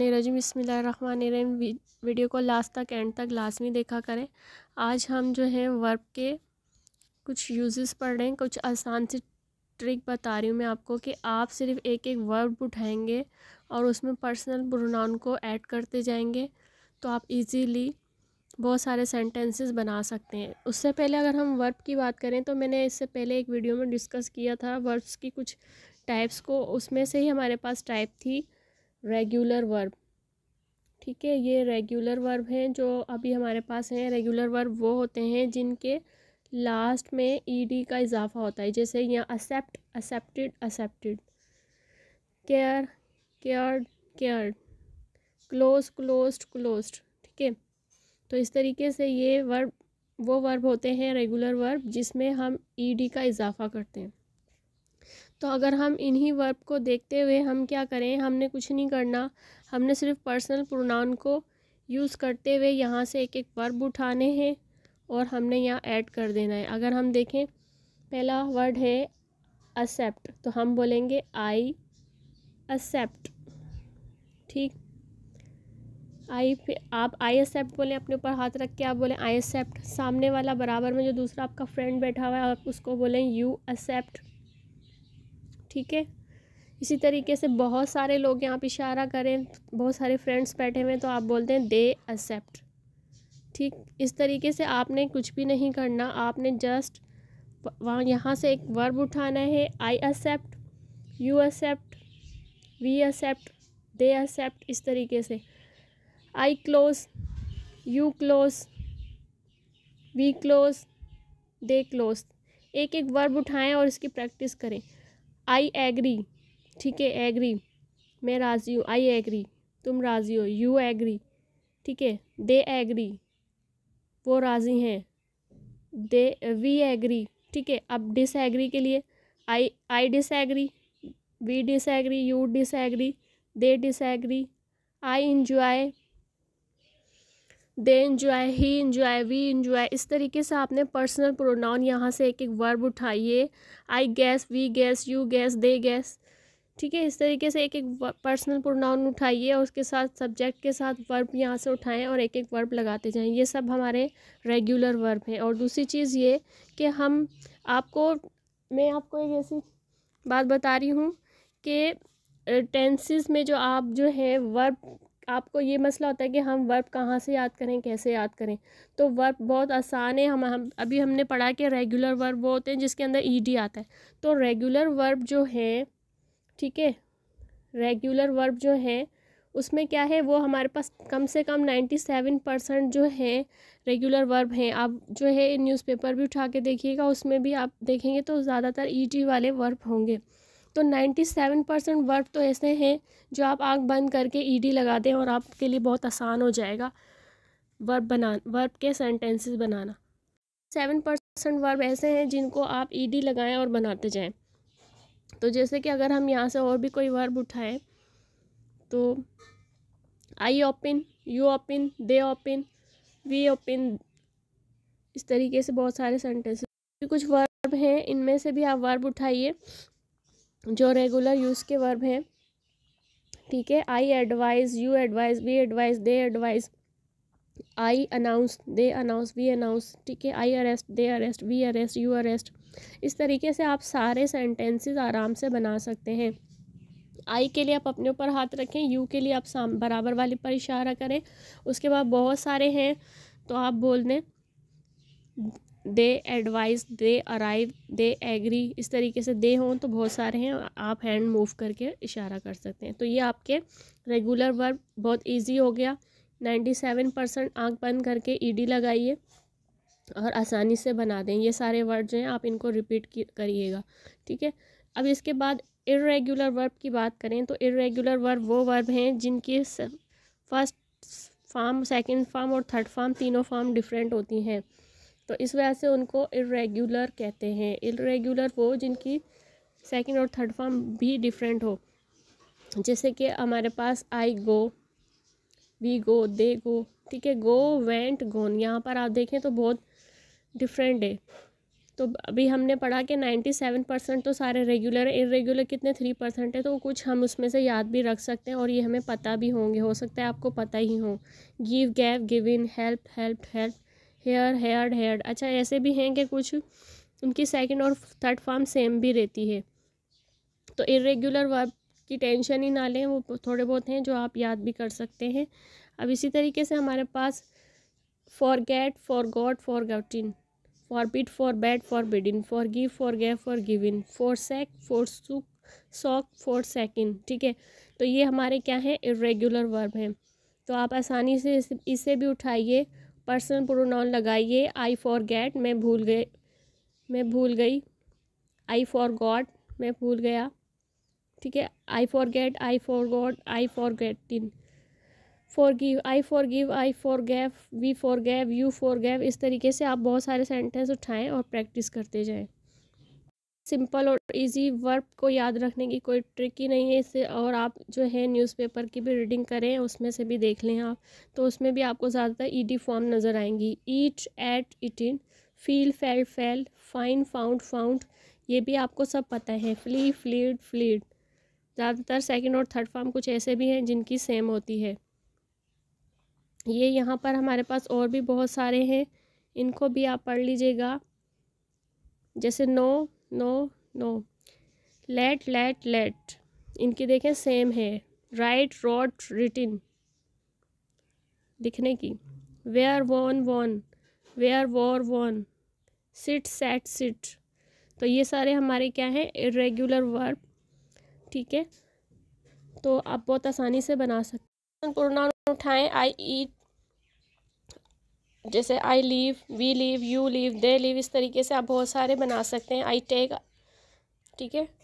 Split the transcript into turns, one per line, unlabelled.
रजीम बसमिल वीडियो को लास्ट तक एंड तक लाजमी देखा करें आज हम जो हैं वर्ब के कुछ यूजेस पढ़ रहे हैं कुछ आसान से ट्रिक बता रही हूँ मैं आपको कि आप सिर्फ एक एक वर्ब उठाएंगे और उसमें पर्सनल प्रोनाउन को ऐड करते जाएंगे तो आप इजीली बहुत सारे सेंटेंसेस बना सकते हैं उससे पहले अगर हम वर्ब की बात करें तो मैंने इससे पहले एक वीडियो में डिस्कस किया था वर्ब्स की कुछ टाइप्स को उसमें से ही हमारे पास टाइप थी रेगुलर वर्ब ठीक है ये रेगुलर वर्ब हैं जो अभी हमारे पास हैं रेगुलर वर्ब वो होते हैं जिनके लास्ट में ईडी का इजाफा होता है जैसे यहाँ accept accepted accepted care care care close close close ठीक है तो इस तरीके से ये वर्ब वो वर्ब होते हैं रेगुलर वर्ब जिसमें हम ईडी का इजाफा करते हैं तो अगर हम इन्हीं वर्ब को देखते हुए हम क्या करें हमने कुछ नहीं करना हमने सिर्फ पर्सनल प्रोनाउन को यूज़ करते हुए यहाँ से एक एक वर्ब उठाने हैं और हमने यहाँ ऐड कर देना है अगर हम देखें पहला वर्ड है एक्सेप्ट तो हम बोलेंगे आई एक्सेप्ट ठीक आई आप आई एक्सेप्ट बोलें अपने ऊपर हाथ रख के आप बोलें आई एक्सेप्ट सामने वाला बराबर में जो दूसरा आपका फ्रेंड बैठा हुआ है आप उसको बोलें यू एक्सेप्ट ठीक है इसी तरीके से बहुत सारे लोग यहाँ पर इशारा करें बहुत सारे फ्रेंड्स बैठे हुए तो आप बोलते हैं दे एक्सेप्ट ठीक इस तरीके से आपने कुछ भी नहीं करना आपने जस्ट वहाँ यहाँ से एक वर्ब उठाना है I accept you accept we accept they accept इस तरीके से I close you close we close they close एक एक वर्ब उठाएं और इसकी प्रैक्टिस करें आई एग्री ठीक है एग्री मैं राज़ी हूँ आई एग्री तुम राज़ी हो यू एग्री ठीक है दे एग्री वो राज़ी हैं दे वी एग्री ठीक है अब डिस एग्री के लिए I I disagree we disagree you disagree they disagree I enjoy they enjoy he enjoy we enjoy इस तरीके से आपने पर्सनल प्रोनाउन यहाँ से एक एक वर्ब उठाइए I guess we guess you guess they guess ठीक है इस तरीके से एक एक पर्सनल प्रोनाउन उठाइए और उसके साथ सब्जेक्ट के साथ वर्ब यहाँ से उठाएं और एक एक वर्ब लगाते जाएं ये सब हमारे रेगुलर वर्ब हैं और दूसरी चीज़ ये कि हम आपको मैं आपको एक ऐसी बात बता रही हूँ कि टेंसेस में जो आप जो है वर्ब आपको ये मसला होता है कि हम वर्ब कहाँ से याद करें कैसे याद करें तो वर्ब बहुत आसान है हम, हम अभी हमने पढ़ा कि रेगुलर वर्ब वो होते हैं जिसके अंदर ई डी आता है तो रेगुलर वर्ब जो है ठीक है रेगुलर वर्ब जो है उसमें क्या है वो हमारे पास कम से कम नाइन्टी सेवन परसेंट जो है रेगुलर वर्ब हैं आप जो है न्यूज़पेपर भी उठा के देखिएगा उसमें भी आप देखेंगे तो ज़्यादातर ई डी वाले वर्ब होंगे तो 97 परसेंट वर्ड तो ऐसे हैं जो आप आँख बंद करके ईडी e लगा दें और आपके लिए बहुत आसान हो जाएगा वर्ब बना वर्ब के सेंटेंसेस बनाना सेवन परसेंट वर्ब ऐसे हैं जिनको आप ईडी e लगाएं और बनाते जाएं तो जैसे कि अगर हम यहाँ से और भी कोई वर्ब उठाएं तो I open you open they open we open इस तरीके से बहुत सारे सेंटेंसेस कुछ वर्ब हैं इनमें से भी आप वर्ब उठाइए जो रेगुलर यूज़ के वर्ब हैं ठीक है I advise you advise we advise they advise I announce they announce we announce ठीक है I arrest they arrest we arrest you arrest इस तरीके से आप सारे सेंटेंसेस आराम से बना सकते हैं आई के लिए आप अपने ऊपर हाथ रखें यू के लिए आप साम बराबर वाली पर इशारा करें उसके बाद बहुत सारे हैं तो आप बोल दें they advice they arrive they agree इस तरीके से दे हों तो बहुत सारे हैं आप हैंड मूव करके इशारा कर सकते हैं तो ये आपके रेगुलर वर्ब बहुत इजी हो गया नाइन्टी सेवन परसेंट आँख बंद करके ईडी लगाइए और आसानी से बना दें ये सारे वर्ड जो हैं आप इनको रिपीट करिएगा ठीक है अब इसके बाद इरेगुलर वर्ब की बात करें तो इरेगुलर वर्ब वो वर्ब हैं जिनकी फर्स्ट फार्म सेकेंड फार्म और थर्ड फार्म तीनों फार्म डिफरेंट होती हैं तो इस वजह से उनको इरेगुलर कहते हैं इरेगुलर वो जिनकी सेकंड और थर्ड फॉर्म भी डिफरेंट हो जैसे कि हमारे पास आई गो वी गो दे गो ठीक है गो वेंट गोन यहाँ पर आप देखें तो बहुत डिफरेंट है तो अभी हमने पढ़ा कि नाइन्टी सेवन परसेंट तो सारे रेगुलर हैं इरेगुलर कितने थ्री परसेंट है तो कुछ हम उसमें से याद भी रख सकते हैं और ये हमें पता भी होंगे हो सकता है आपको पता ही हो give gave given help help help hear heard heard अच्छा ऐसे भी हैं कि कुछ उनकी सेकंड और थर्ड फॉर्म सेम भी रहती है तो इरेगुलर वर्ब की टेंशन ही ना लें वो थोड़े बहुत हैं जो आप याद भी कर सकते हैं अब इसी तरीके से हमारे पास forget forgot forgotten forbid forbade forbidden forgive forgave forgiven forsake forsook sock forsaken ठीक है तो ये हमारे क्या हैं इरेगुलर वर्ब हैं तो आप आसानी से इसे भी उठाइए पर्सनल प्रोनाउन लगाइए आई फॉर गेट मैं भूल गए मैं भूल गई आई फॉर गॉड मैं भूल गया ठीक है I forget I forgot I forgotten forgive I forgive I forgave we forgave you forgave इस तरीके से आप बहुत सारे सेंटेंस उठाएं और प्रैक्टिस करते जाएं सिंपल और इजी वर्ब को याद रखने की कोई ट्रिक ही नहीं है इससे और आप जो है न्यूज़पेपर की भी रीडिंग करें उसमें से भी देख लें आप तो उसमें भी आपको ज़्यादातर ईडी फॉर्म नज़र आएंगी eat ate eaten feel fell fell find found found ये भी आपको सब पता है फ्ली फ्लीड फ्लीड ज़्यादातर सेकेंड और थर्ड फॉर्म कुछ ऐसे भी हैं जिनकी सेम होती है ये यहाँ पर हमारे पास और भी बहुत सारे हैं इनको भी आप पढ़ लीजिएगा जैसे know know know let let let इनकी देखें सेम है राइट रॉट रिटिन दिखने की wear worn worn wear wore worn sit sat sit तो ये सारे हमारे क्या हैं इरेगुलर वर्ब ठीक है तो आप बहुत आसानी से बना सकते प्रोनाउन उठाएं आई ईट जैसे I leave we leave you leave they leave इस तरीके से आप बहुत सारे बना सकते हैं आई टेक ठीक है